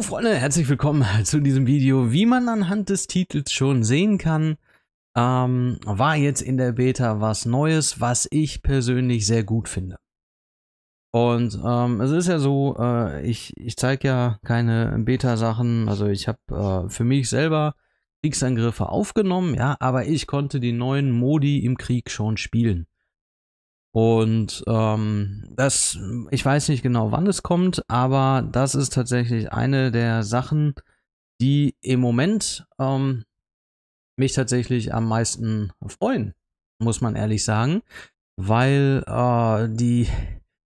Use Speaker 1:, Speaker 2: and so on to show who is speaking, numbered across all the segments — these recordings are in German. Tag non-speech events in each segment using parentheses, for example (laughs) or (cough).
Speaker 1: Hallo Freunde, herzlich willkommen zu diesem Video. Wie man anhand des Titels schon sehen kann, ähm, war jetzt in der Beta was Neues, was ich persönlich sehr gut finde. Und ähm, es ist ja so, äh, ich, ich zeige ja keine Beta-Sachen, also ich habe äh, für mich selber Kriegsangriffe aufgenommen, ja, aber ich konnte die neuen Modi im Krieg schon spielen. Und ähm, das, ich weiß nicht genau, wann es kommt, aber das ist tatsächlich eine der Sachen, die im Moment ähm, mich tatsächlich am meisten freuen, muss man ehrlich sagen, weil äh, die,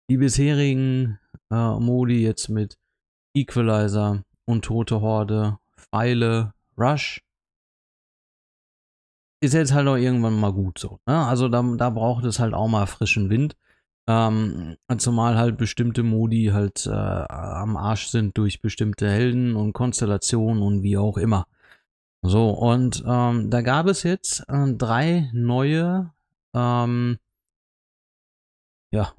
Speaker 1: die bisherigen äh, Modi jetzt mit Equalizer und Tote Horde, Pfeile, Rush ist jetzt halt auch irgendwann mal gut so. Ne? Also da, da braucht es halt auch mal frischen Wind. Ähm, zumal halt bestimmte Modi halt äh, am Arsch sind durch bestimmte Helden und Konstellationen und wie auch immer. So, und ähm, da gab es jetzt äh, drei neue ähm, ja,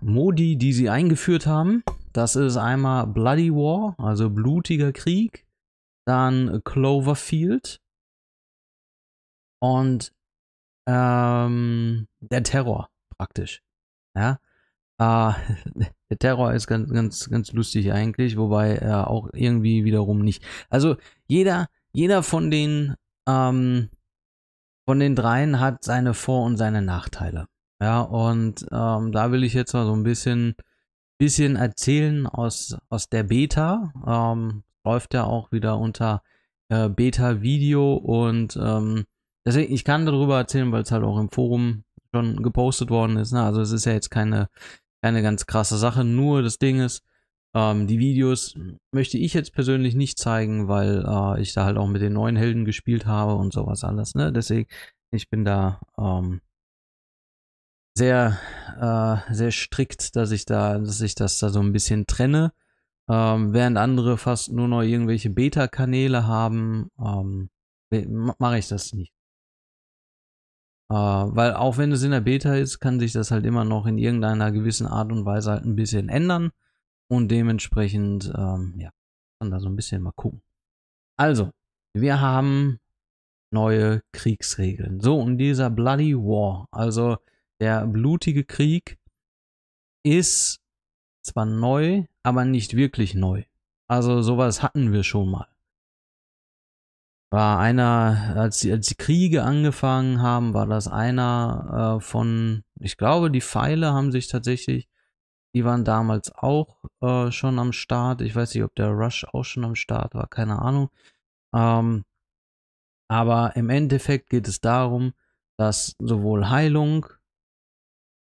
Speaker 1: Modi, die sie eingeführt haben. Das ist einmal Bloody War, also blutiger Krieg, dann Cloverfield und ähm, der Terror praktisch. Ja. Äh, (laughs) der Terror ist ganz, ganz, ganz lustig eigentlich, wobei er äh, auch irgendwie wiederum nicht. Also jeder, jeder von den ähm, von den dreien hat seine Vor- und seine Nachteile. Ja, und ähm, da will ich jetzt mal so ein bisschen, bisschen erzählen aus, aus der Beta. Ähm, läuft ja auch wieder unter äh, Beta Video und ähm, Deswegen, ich kann darüber erzählen, weil es halt auch im Forum schon gepostet worden ist. Ne? Also es ist ja jetzt keine, keine ganz krasse Sache. Nur das Ding ist, ähm, die Videos möchte ich jetzt persönlich nicht zeigen, weil äh, ich da halt auch mit den neuen Helden gespielt habe und sowas alles. Ne? Deswegen, ich bin da ähm, sehr, äh, sehr strikt, dass ich da, dass ich das da so ein bisschen trenne. Ähm, während andere fast nur noch irgendwelche Beta-Kanäle haben, ähm, mache ich das nicht. Äh, weil auch wenn es in der Beta ist, kann sich das halt immer noch in irgendeiner gewissen Art und Weise halt ein bisschen ändern. Und dementsprechend, ähm, ja, kann da so ein bisschen mal gucken. Also, wir haben neue Kriegsregeln. So, und dieser Bloody War, also der blutige Krieg, ist zwar neu, aber nicht wirklich neu. Also sowas hatten wir schon mal war einer, als die, als die Kriege angefangen haben, war das einer äh, von, ich glaube, die Pfeile haben sich tatsächlich, die waren damals auch äh, schon am Start. Ich weiß nicht, ob der Rush auch schon am Start war, keine Ahnung. Ähm, aber im Endeffekt geht es darum, dass sowohl Heilung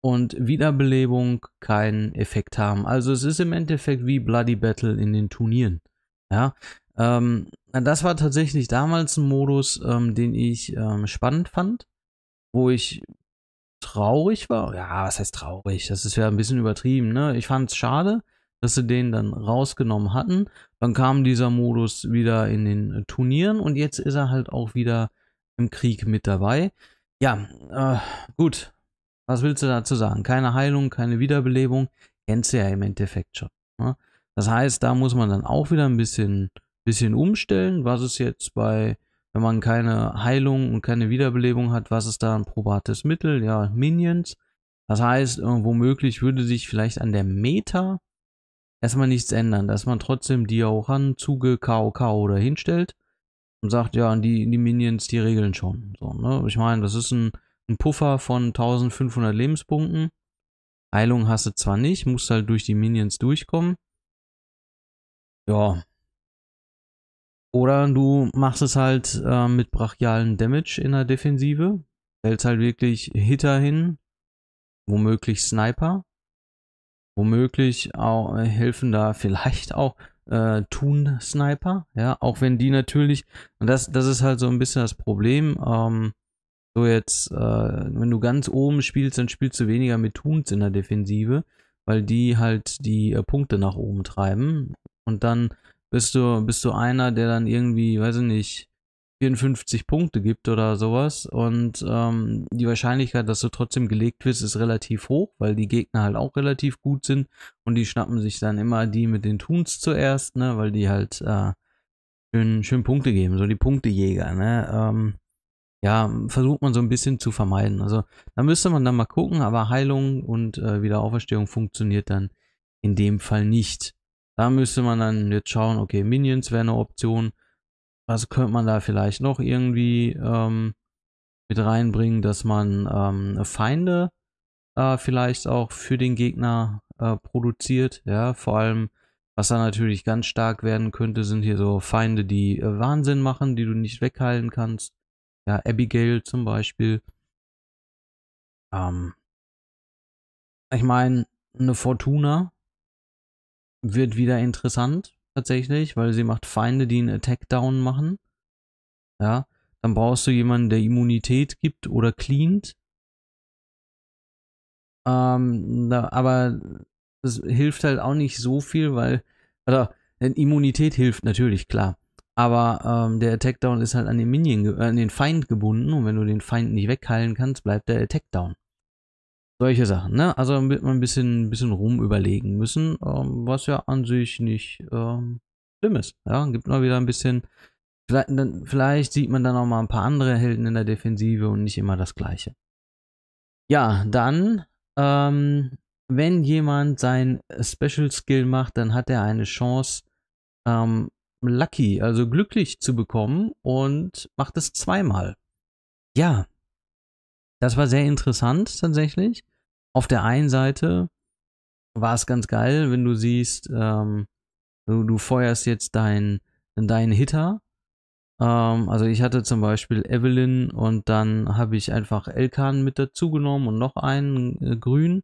Speaker 1: und Wiederbelebung keinen Effekt haben. Also es ist im Endeffekt wie Bloody Battle in den Turnieren. Ja, ähm, das war tatsächlich damals ein Modus, ähm, den ich ähm, spannend fand, wo ich traurig war. Ja, was heißt traurig? Das ist ja ein bisschen übertrieben. Ne? Ich fand es schade, dass sie den dann rausgenommen hatten. Dann kam dieser Modus wieder in den Turnieren und jetzt ist er halt auch wieder im Krieg mit dabei. Ja, äh, gut. Was willst du dazu sagen? Keine Heilung, keine Wiederbelebung. Kennst du ja im Endeffekt schon. Ne? Das heißt, da muss man dann auch wieder ein bisschen bisschen umstellen, was ist jetzt bei, wenn man keine Heilung und keine Wiederbelebung hat, was ist da ein probates Mittel? Ja, Minions. Das heißt, äh, womöglich würde sich vielleicht an der Meta erstmal nichts ändern, dass man trotzdem die auch an Zuge KOK oder hinstellt und sagt, ja, die, die Minions, die regeln schon. So, ne? Ich meine, das ist ein, ein Puffer von 1500 Lebenspunkten. Heilung hast du zwar nicht, musst halt durch die Minions durchkommen. Ja, oder du machst es halt äh, mit brachialen Damage in der Defensive, stellst halt wirklich Hitter hin, womöglich Sniper, womöglich auch äh, helfen da (laughs) vielleicht auch äh, Thun Sniper, ja, auch wenn die natürlich, und das, das ist halt so ein bisschen das Problem, ähm, so jetzt, äh, wenn du ganz oben spielst, dann spielst du weniger mit Toons in der Defensive, weil die halt die äh, Punkte nach oben treiben und dann bist du, bist du einer, der dann irgendwie, weiß ich nicht, 54 Punkte gibt oder sowas und ähm, die Wahrscheinlichkeit, dass du trotzdem gelegt wirst, ist relativ hoch, weil die Gegner halt auch relativ gut sind und die schnappen sich dann immer die mit den Tuns zuerst, ne, weil die halt äh, schön, schön Punkte geben, so die Punktejäger, ne, ähm, ja, versucht man so ein bisschen zu vermeiden. Also da müsste man dann mal gucken, aber Heilung und äh, Wiederauferstehung funktioniert dann in dem Fall nicht. Da müsste man dann jetzt schauen, okay, Minions wäre eine Option. Was könnte man da vielleicht noch irgendwie ähm, mit reinbringen, dass man ähm, Feinde äh, vielleicht auch für den Gegner äh, produziert. Ja, vor allem, was da natürlich ganz stark werden könnte, sind hier so Feinde, die äh, Wahnsinn machen, die du nicht wegheilen kannst. Ja, Abigail zum Beispiel. Ähm, ich meine, eine Fortuna wird wieder interessant tatsächlich, weil sie macht Feinde, die einen Attack Down machen. Ja, dann brauchst du jemanden, der Immunität gibt oder cleant. Ähm, da, aber das hilft halt auch nicht so viel, weil, also Immunität hilft natürlich, klar. Aber ähm, der Attack Down ist halt an den Minion, äh, an den Feind gebunden und wenn du den Feind nicht wegheilen kannst, bleibt der Attack Down. Solche Sachen, ne? Also wird man ein bisschen, ein bisschen rum überlegen müssen, ähm, was ja an sich nicht ähm, schlimm ist. Ja, gibt mal wieder ein bisschen. Vielleicht, dann, vielleicht sieht man dann auch mal ein paar andere Helden in der Defensive und nicht immer das Gleiche. Ja, dann, ähm, wenn jemand sein Special Skill macht, dann hat er eine Chance, ähm, lucky, also glücklich zu bekommen und macht es zweimal. Ja, das war sehr interessant tatsächlich auf der einen Seite war es ganz geil, wenn du siehst, ähm, du, du feuerst jetzt deinen dein Hitter. Ähm, also ich hatte zum Beispiel Evelyn und dann habe ich einfach Elkan mit dazu genommen und noch einen äh, grün.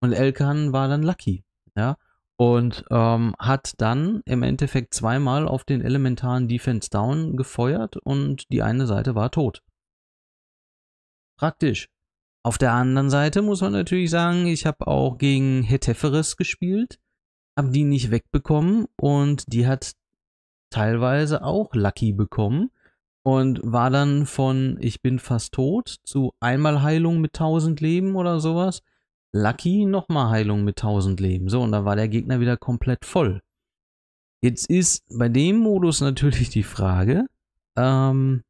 Speaker 1: Und Elkan war dann Lucky. Ja. Und ähm, hat dann im Endeffekt zweimal auf den elementaren Defense Down gefeuert und die eine Seite war tot. Praktisch. Auf der anderen Seite muss man natürlich sagen, ich habe auch gegen Heteferes gespielt, habe die nicht wegbekommen und die hat teilweise auch Lucky bekommen und war dann von ich bin fast tot zu einmal Heilung mit 1000 Leben oder sowas. Lucky nochmal Heilung mit 1000 Leben. So, und da war der Gegner wieder komplett voll. Jetzt ist bei dem Modus natürlich die Frage, ähm,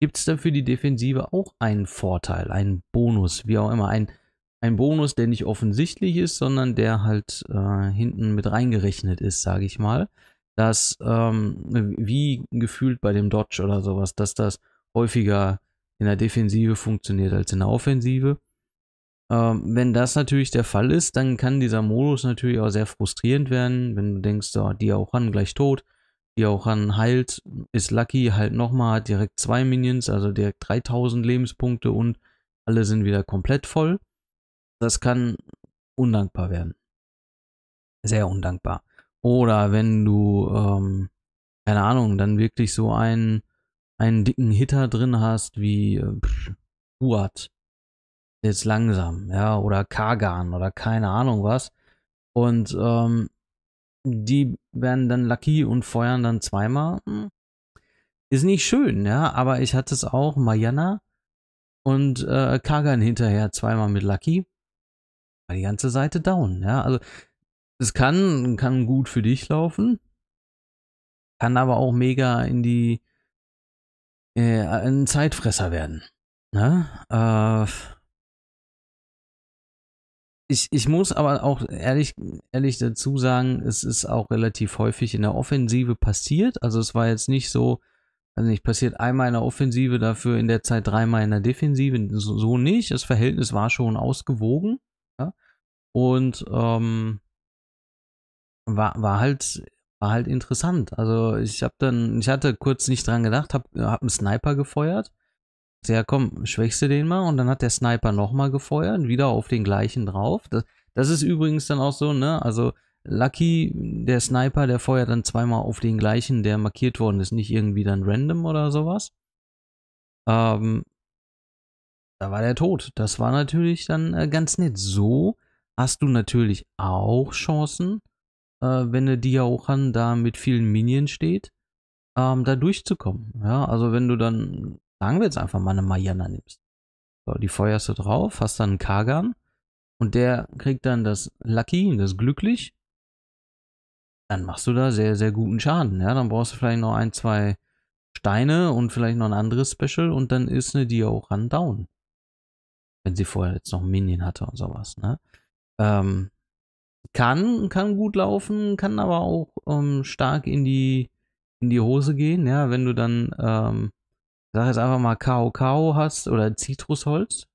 Speaker 1: gibt es dann für die Defensive auch einen Vorteil, einen Bonus, wie auch immer, ein, ein Bonus, der nicht offensichtlich ist, sondern der halt äh, hinten mit reingerechnet ist, sage ich mal. Dass, ähm, wie gefühlt bei dem Dodge oder sowas, dass das häufiger in der Defensive funktioniert als in der Offensive. Ähm, wenn das natürlich der Fall ist, dann kann dieser Modus natürlich auch sehr frustrierend werden, wenn du denkst, oh, die auch ran, gleich tot. Johann heilt, ist lucky, halt nochmal, hat direkt zwei Minions, also direkt 3000 Lebenspunkte und alle sind wieder komplett voll. Das kann undankbar werden. Sehr undankbar. Oder wenn du, ähm, keine Ahnung, dann wirklich so einen, einen dicken Hitter drin hast wie äh, Uat, Jetzt langsam, ja, oder Kagan oder keine Ahnung was. Und ähm, die werden dann lucky und feuern dann zweimal. Hm, ist nicht schön, ja, aber ich hatte es auch, Mariana und äh, Kagan hinterher zweimal mit Lucky. War die ganze Seite down, ja. Also es kann, kann gut für dich laufen, kann aber auch mega in die äh, ein Zeitfresser werden. Ne? Äh, ich, ich muss aber auch ehrlich, ehrlich dazu sagen, es ist auch relativ häufig in der Offensive passiert. Also es war jetzt nicht so, also nicht passiert einmal in der Offensive, dafür in der Zeit dreimal in der Defensive. So, so nicht. Das Verhältnis war schon ausgewogen. Ja? Und ähm, war, war halt war halt interessant. Also ich habe dann, ich hatte kurz nicht dran gedacht, habe hab einen Sniper gefeuert ja, komm, schwächst du den mal und dann hat der Sniper nochmal gefeuert, wieder auf den gleichen drauf. Das, das ist übrigens dann auch so, ne? Also Lucky, der Sniper, der feuert dann zweimal auf den gleichen, der markiert worden ist, nicht irgendwie dann random oder sowas. Ähm, da war der tot. Das war natürlich dann äh, ganz nett. So hast du natürlich auch Chancen, äh, wenn eine Diaochan da mit vielen Minions steht, ähm, da durchzukommen. Ja, also wenn du dann Sagen wir jetzt einfach mal eine Mayana nimmst. So, die feuerst du drauf, hast dann einen Kagan und der kriegt dann das Lucky, das Glücklich. Dann machst du da sehr, sehr guten Schaden. Ja, dann brauchst du vielleicht noch ein, zwei Steine und vielleicht noch ein anderes Special und dann ist eine Dioran down. Wenn sie vorher jetzt noch einen Minion hatte und sowas. Ne? Ähm, kann, kann gut laufen, kann aber auch ähm, stark in die, in die Hose gehen, ja, wenn du dann ähm, sag jetzt einfach mal Kakao hast oder Zitrusholz.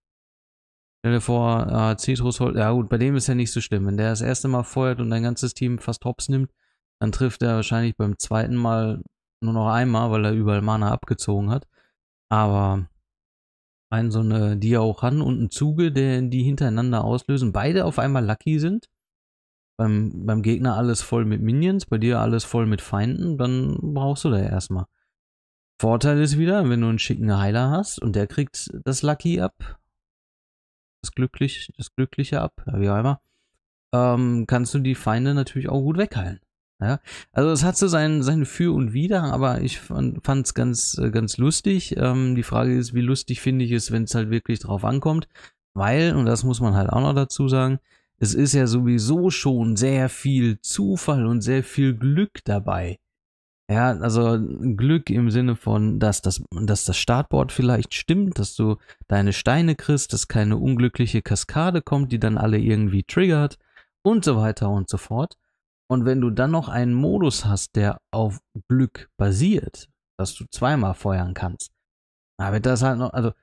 Speaker 1: Stell dir vor, äh, Zitrusholz, ja gut, bei dem ist ja nicht so schlimm. Wenn der das erste Mal feuert und dein ganzes Team fast hops nimmt, dann trifft er wahrscheinlich beim zweiten Mal nur noch einmal, weil er überall Mana abgezogen hat. Aber ein so eine Diauchan und ein Zuge, der, die hintereinander auslösen, beide auf einmal lucky sind. Beim, beim Gegner alles voll mit Minions, bei dir alles voll mit Feinden, dann brauchst du da erstmal. Vorteil ist wieder, wenn du einen schicken Heiler hast und der kriegt das Lucky ab, das, Glücklich, das Glückliche ab, wie auch immer, ähm, kannst du die Feinde natürlich auch gut wegheilen. Ja? Also es hat so sein, sein Für und Wider, aber ich fand es ganz, ganz lustig. Ähm, die Frage ist, wie lustig finde ich es, wenn es halt wirklich drauf ankommt, weil, und das muss man halt auch noch dazu sagen, es ist ja sowieso schon sehr viel Zufall und sehr viel Glück dabei. Ja, also Glück im Sinne von, dass das, dass das Startboard vielleicht stimmt, dass du deine Steine kriegst, dass keine unglückliche Kaskade kommt, die dann alle irgendwie triggert und so weiter und so fort. Und wenn du dann noch einen Modus hast, der auf Glück basiert, dass du zweimal feuern kannst, dann wird das halt noch, also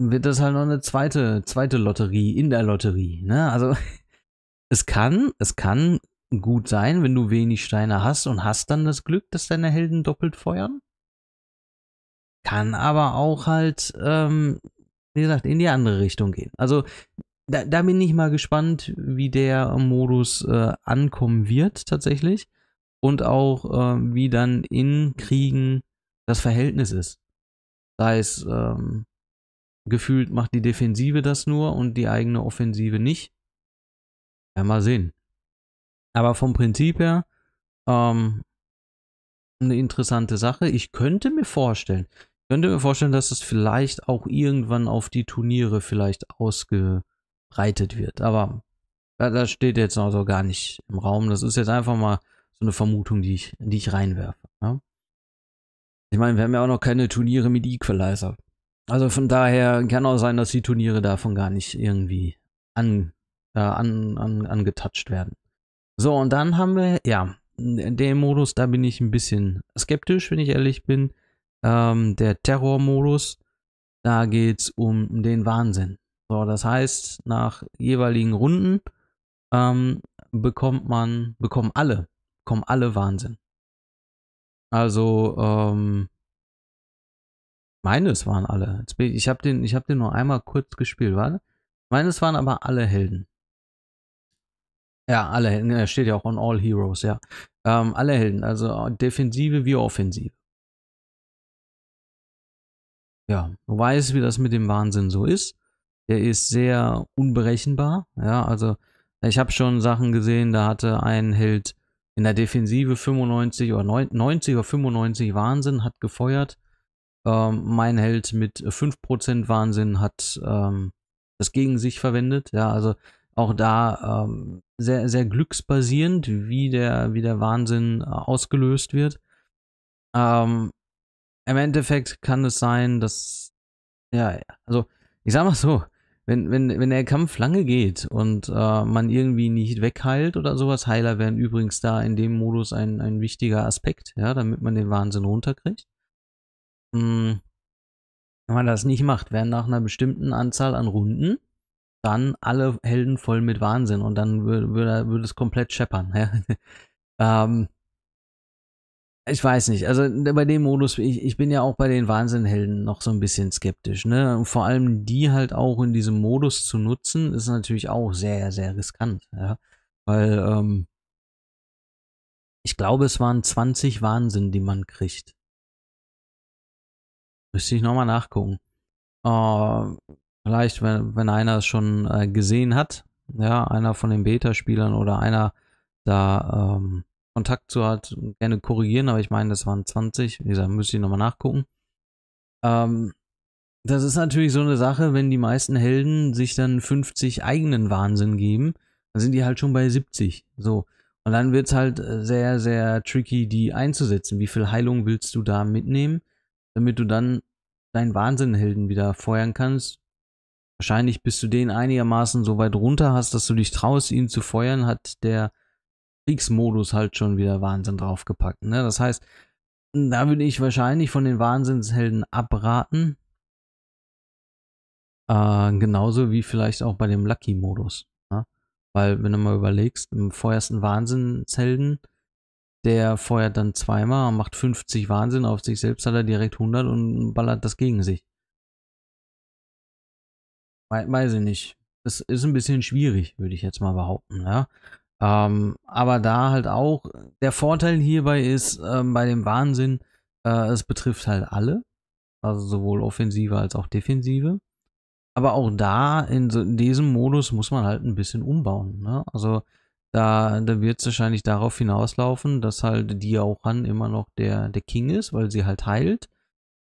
Speaker 1: wird das halt noch eine zweite, zweite Lotterie in der Lotterie. Ne? Also (laughs) es kann, es kann gut sein, wenn du wenig Steine hast und hast dann das Glück, dass deine Helden doppelt feuern. Kann aber auch halt, ähm, wie gesagt, in die andere Richtung gehen. Also da, da bin ich mal gespannt, wie der Modus äh, ankommen wird tatsächlich und auch äh, wie dann in Kriegen das Verhältnis ist. Sei es ähm, gefühlt macht die Defensive das nur und die eigene Offensive nicht. Ja, mal sehen. Aber vom Prinzip her ähm, eine interessante Sache. Ich könnte mir vorstellen, könnte mir vorstellen, dass es vielleicht auch irgendwann auf die Turniere vielleicht ausgebreitet wird. Aber das steht jetzt noch gar nicht im Raum. Das ist jetzt einfach mal so eine Vermutung, die ich, die ich reinwerfe. Ja? Ich meine, wir haben ja auch noch keine Turniere mit Equalizer. Also von daher kann auch sein, dass die Turniere davon gar nicht irgendwie an, äh, an, an, angetatscht werden. So, und dann haben wir, ja, den Modus, da bin ich ein bisschen skeptisch, wenn ich ehrlich bin. Ähm, der Terror-Modus, da geht es um den Wahnsinn. So, das heißt, nach jeweiligen Runden ähm, bekommt man, bekommen alle, bekommen alle Wahnsinn. Also, ähm, meines waren alle. Ich habe den, ich hab den nur einmal kurz gespielt, warte. Meines waren aber alle Helden. Ja, alle Helden. Er steht ja auch on All Heroes, ja. Ähm, alle Helden, also Defensive wie Offensive. Ja, du weißt, wie das mit dem Wahnsinn so ist. Der ist sehr unberechenbar. Ja, also ich habe schon Sachen gesehen, da hatte ein Held in der Defensive 95 oder 90 oder 95 Wahnsinn, hat gefeuert. Ähm, mein Held mit 5% Wahnsinn hat ähm, das gegen sich verwendet. Ja, also auch da ähm, sehr, sehr glücksbasierend, wie der, wie der Wahnsinn äh, ausgelöst wird. Ähm, Im Endeffekt kann es sein, dass, ja, also ich sag mal so, wenn, wenn, wenn der Kampf lange geht und äh, man irgendwie nicht wegheilt oder sowas, Heiler wären übrigens da in dem Modus ein, ein wichtiger Aspekt, ja, damit man den Wahnsinn runterkriegt. Hm. Wenn man das nicht macht, werden nach einer bestimmten Anzahl an Runden dann alle Helden voll mit Wahnsinn und dann würde würd, es komplett scheppern. (laughs) ähm, ich weiß nicht, also ne, bei dem Modus, ich, ich bin ja auch bei den Wahnsinnhelden noch so ein bisschen skeptisch, ne? Und vor allem die halt auch in diesem Modus zu nutzen, ist natürlich auch sehr, sehr riskant, ja? Weil, ähm, ich glaube, es waren 20 Wahnsinn, die man kriegt. Müsste ich nochmal nachgucken. Uh, Vielleicht, wenn, wenn einer es schon äh, gesehen hat, ja, einer von den Beta-Spielern oder einer da ähm, Kontakt zu hat, gerne korrigieren, aber ich meine, das waren 20, wie gesagt, müsste ich nochmal nachgucken. Ähm, das ist natürlich so eine Sache, wenn die meisten Helden sich dann 50 eigenen Wahnsinn geben, dann sind die halt schon bei 70. So. Und dann wird es halt äh, sehr, sehr tricky, die einzusetzen. Wie viel Heilung willst du da mitnehmen, damit du dann deinen Wahnsinnhelden wieder feuern kannst, Wahrscheinlich bis du den einigermaßen so weit runter hast, dass du dich traust, ihn zu feuern, hat der Kriegsmodus halt schon wieder Wahnsinn draufgepackt. Ne? Das heißt, da würde ich wahrscheinlich von den Wahnsinnshelden abraten. Äh, genauso wie vielleicht auch bei dem Lucky-Modus. Ne? Weil, wenn du mal überlegst, im feuersten Wahnsinnshelden, der feuert dann zweimal, macht 50 Wahnsinn auf sich selbst, hat er direkt 100 und ballert das gegen sich. Weiß ich nicht. Es ist ein bisschen schwierig, würde ich jetzt mal behaupten. Ja? Ähm, aber da halt auch, der Vorteil hierbei ist, ähm, bei dem Wahnsinn, äh, es betrifft halt alle. Also sowohl Offensive als auch Defensive. Aber auch da, in, so, in diesem Modus, muss man halt ein bisschen umbauen. Ne? Also da, da wird es wahrscheinlich darauf hinauslaufen, dass halt Diaohan immer noch der, der King ist, weil sie halt heilt,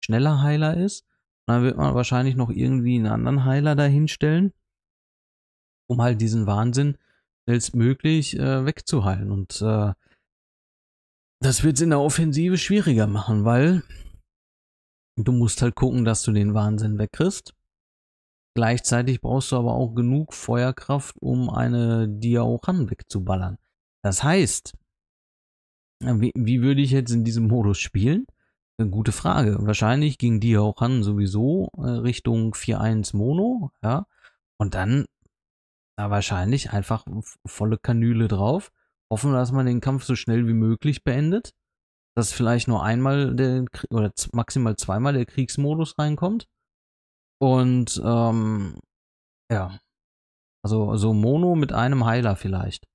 Speaker 1: schneller Heiler ist dann wird man wahrscheinlich noch irgendwie einen anderen Heiler dahinstellen, um halt diesen Wahnsinn schnellstmöglich äh, wegzuheilen. Und äh, das wird es in der Offensive schwieriger machen, weil du musst halt gucken, dass du den Wahnsinn wegkriegst. Gleichzeitig brauchst du aber auch genug Feuerkraft, um eine Diaoran wegzuballern. Das heißt, wie, wie würde ich jetzt in diesem Modus spielen? gute Frage. Wahrscheinlich ging die auch an sowieso äh, Richtung 4.1 Mono, ja. Und dann na, wahrscheinlich einfach volle Kanüle drauf. Hoffen, dass man den Kampf so schnell wie möglich beendet. Dass vielleicht nur einmal der oder maximal zweimal der Kriegsmodus reinkommt. Und ähm, ja. Also so Mono mit einem Heiler vielleicht.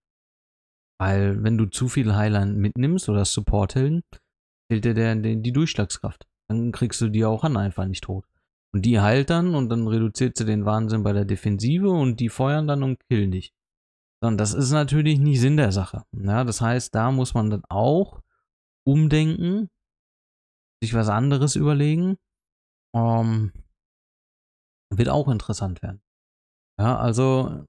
Speaker 1: Weil wenn du zu viele Heiler mitnimmst oder Support-Helden, fehlt dir der, die Durchschlagskraft. Dann kriegst du die auch an einfach nicht tot. Und die heilt dann und dann reduziert sie den Wahnsinn bei der Defensive und die feuern dann und killen dich. Und das ist natürlich nicht Sinn der Sache. Ja, ne? das heißt, da muss man dann auch umdenken, sich was anderes überlegen. Ähm, wird auch interessant werden. Ja, also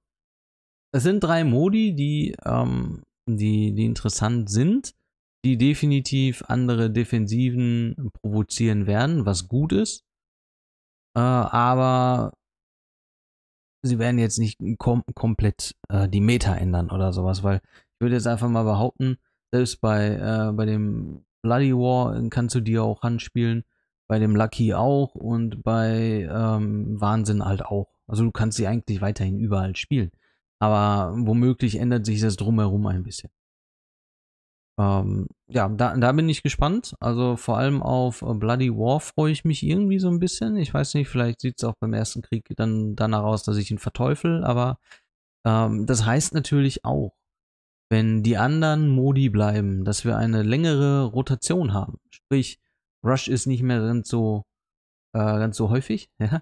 Speaker 1: es sind drei Modi, die, ähm, die, die interessant sind die definitiv andere Defensiven provozieren werden, was gut ist. Äh, aber sie werden jetzt nicht kom komplett äh, die Meta ändern oder sowas, weil ich würde jetzt einfach mal behaupten, selbst bei, äh, bei dem Bloody War äh, kannst du dir auch handspielen, bei dem Lucky auch und bei ähm, Wahnsinn halt auch. Also du kannst sie eigentlich weiterhin überall spielen. Aber womöglich ändert sich das drumherum ein bisschen. Ähm, ja, da, da bin ich gespannt. Also vor allem auf äh, Bloody War freue ich mich irgendwie so ein bisschen. Ich weiß nicht, vielleicht sieht es auch beim ersten Krieg dann danach aus, dass ich ihn verteufel, aber ähm, das heißt natürlich auch, wenn die anderen Modi bleiben, dass wir eine längere Rotation haben. Sprich, Rush ist nicht mehr ganz so, äh, ganz so häufig. (laughs)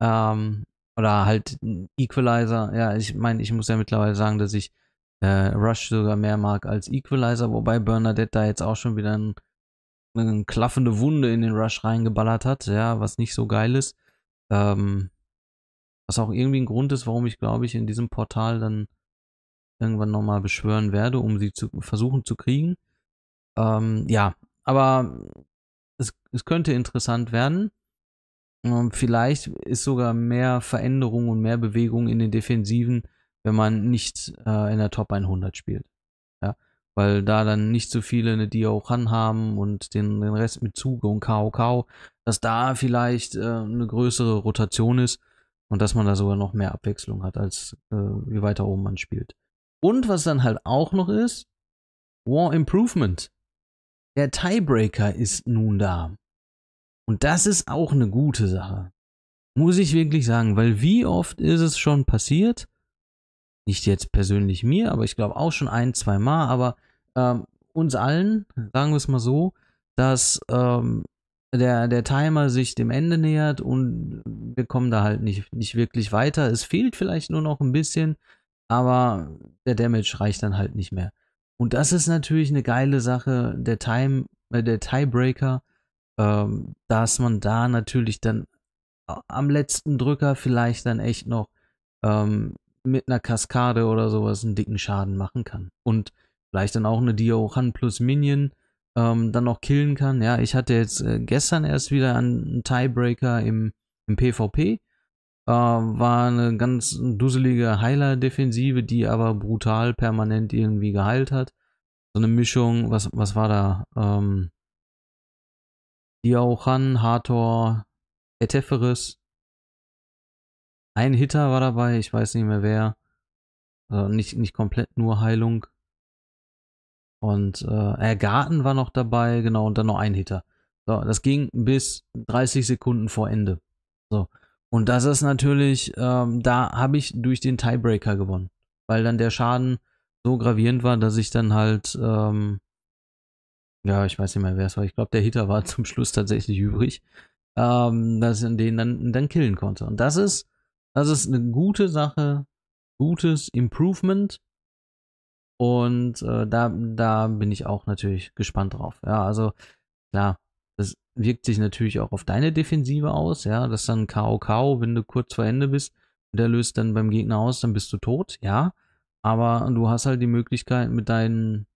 Speaker 1: Ja? Ähm, oder halt Equalizer. Ja, ich meine, ich muss ja mittlerweile sagen, dass ich äh, Rush sogar mehr mag als Equalizer, wobei Bernadette da jetzt auch schon wieder ein, eine klaffende Wunde in den Rush reingeballert hat, ja, was nicht so geil ist. Ähm, was auch irgendwie ein Grund ist, warum ich glaube ich in diesem Portal dann irgendwann nochmal beschwören werde, um sie zu versuchen zu kriegen. Ähm, ja, aber es, es könnte interessant werden. Ähm, vielleicht ist sogar mehr Veränderung und mehr Bewegung in den Defensiven wenn man nicht äh, in der Top 100 spielt. Ja, weil da dann nicht so viele eine Dio Diaochan haben und den, den Rest mit Zuge und KOK, dass da vielleicht äh, eine größere Rotation ist und dass man da sogar noch mehr Abwechslung hat, als äh, wie weiter oben man spielt. Und was dann halt auch noch ist, War Improvement. Der Tiebreaker ist nun da. Und das ist auch eine gute Sache. Muss ich wirklich sagen, weil wie oft ist es schon passiert, nicht jetzt persönlich mir, aber ich glaube auch schon ein, zwei Mal, aber ähm, uns allen, sagen wir es mal so, dass ähm, der, der Timer sich dem Ende nähert und wir kommen da halt nicht, nicht wirklich weiter. Es fehlt vielleicht nur noch ein bisschen, aber der Damage reicht dann halt nicht mehr. Und das ist natürlich eine geile Sache, der Time, äh, der Tiebreaker, ähm, dass man da natürlich dann äh, am letzten Drücker vielleicht dann echt noch ähm, mit einer Kaskade oder sowas einen dicken Schaden machen kann. Und vielleicht dann auch eine Diohan plus Minion ähm, dann noch killen kann. Ja, ich hatte jetzt äh, gestern erst wieder einen Tiebreaker im, im PvP. Äh, war eine ganz dusselige Heiler-Defensive, die aber brutal permanent irgendwie geheilt hat. So eine Mischung, was, was war da? Ähm, Diauchan, Hathor, Eteferis ein Hitter war dabei, ich weiß nicht mehr wer. Also nicht, nicht komplett nur Heilung. Und äh, Garten war noch dabei, genau, und dann noch ein Hitter. So, das ging bis 30 Sekunden vor Ende. So. Und das ist natürlich, ähm, da habe ich durch den Tiebreaker gewonnen. Weil dann der Schaden so gravierend war, dass ich dann halt, ähm, ja, ich weiß nicht mehr, wer es war. Ich glaube, der Hitter war (laughs) zum Schluss tatsächlich übrig, ähm, dass ich den dann, dann killen konnte. Und das ist das ist eine gute Sache, gutes Improvement. Und äh, da, da bin ich auch natürlich gespannt drauf. Ja, also klar, das wirkt sich natürlich auch auf deine Defensive aus, ja, das ist dann K.O.K., wenn du kurz vor Ende bist und der löst dann beim Gegner aus, dann bist du tot, ja. Aber du hast halt die Möglichkeit mit deinen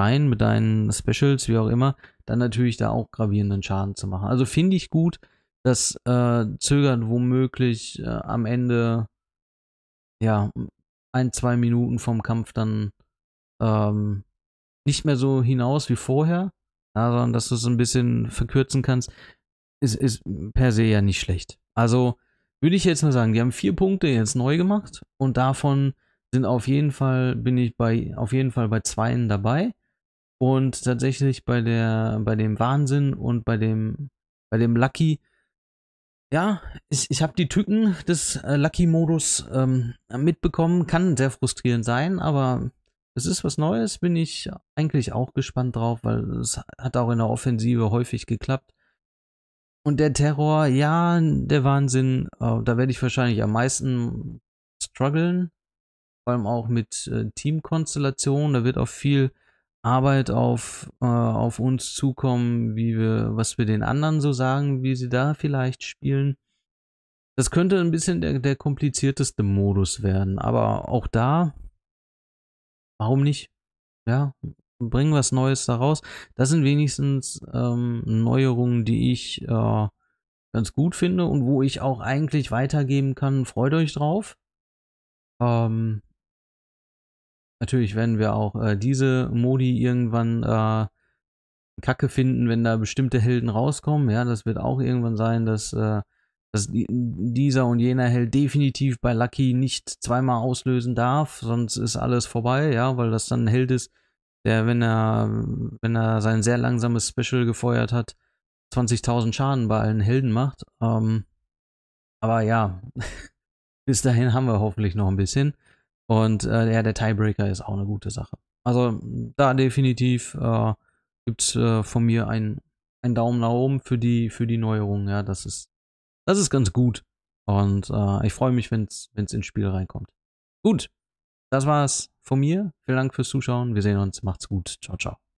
Speaker 1: Reihen, mit deinen Specials, wie auch immer, dann natürlich da auch gravierenden Schaden zu machen. Also finde ich gut, das äh, zögert womöglich äh, am Ende ja ein, zwei Minuten vom Kampf dann ähm, nicht mehr so hinaus wie vorher, ja, sondern dass du es ein bisschen verkürzen kannst, ist, ist per se ja nicht schlecht. Also würde ich jetzt mal sagen, die haben vier Punkte jetzt neu gemacht und davon sind auf jeden Fall, bin ich bei, auf jeden Fall bei zweien dabei. Und tatsächlich bei der, bei dem Wahnsinn und bei dem, bei dem Lucky ja, ich, ich habe die Tücken des äh, Lucky-Modus ähm, mitbekommen. Kann sehr frustrierend sein, aber es ist was Neues. Bin ich eigentlich auch gespannt drauf, weil es hat auch in der Offensive häufig geklappt. Und der Terror, ja, der Wahnsinn, äh, da werde ich wahrscheinlich am meisten strugglen. Vor allem auch mit äh, Teamkonstellationen. Da wird auch viel Arbeit auf, äh, auf uns zukommen, wie wir, was wir den anderen so sagen, wie sie da vielleicht spielen. Das könnte ein bisschen der, der komplizierteste Modus werden, aber auch da, warum nicht? Ja, bringen was Neues daraus. Das sind wenigstens ähm, Neuerungen, die ich äh, ganz gut finde und wo ich auch eigentlich weitergeben kann. Freut euch drauf. Ähm, Natürlich werden wir auch äh, diese Modi irgendwann äh, Kacke finden, wenn da bestimmte Helden rauskommen. Ja, das wird auch irgendwann sein, dass, äh, dass dieser und jener Held definitiv bei Lucky nicht zweimal auslösen darf, sonst ist alles vorbei, ja, weil das dann ein Held ist, der, wenn er, wenn er sein sehr langsames Special gefeuert hat, 20.000 Schaden bei allen Helden macht. Ähm, aber ja, (laughs) bis dahin haben wir hoffentlich noch ein bisschen. Und äh, ja, der Tiebreaker ist auch eine gute Sache. Also da definitiv äh, gibt es äh, von mir ein, ein Daumen nach oben für die, für die Neuerung. Ja, das ist, das ist ganz gut. Und äh, ich freue mich, wenn es ins Spiel reinkommt. Gut, das war's von mir. Vielen Dank fürs Zuschauen. Wir sehen uns. Macht's gut. Ciao, ciao.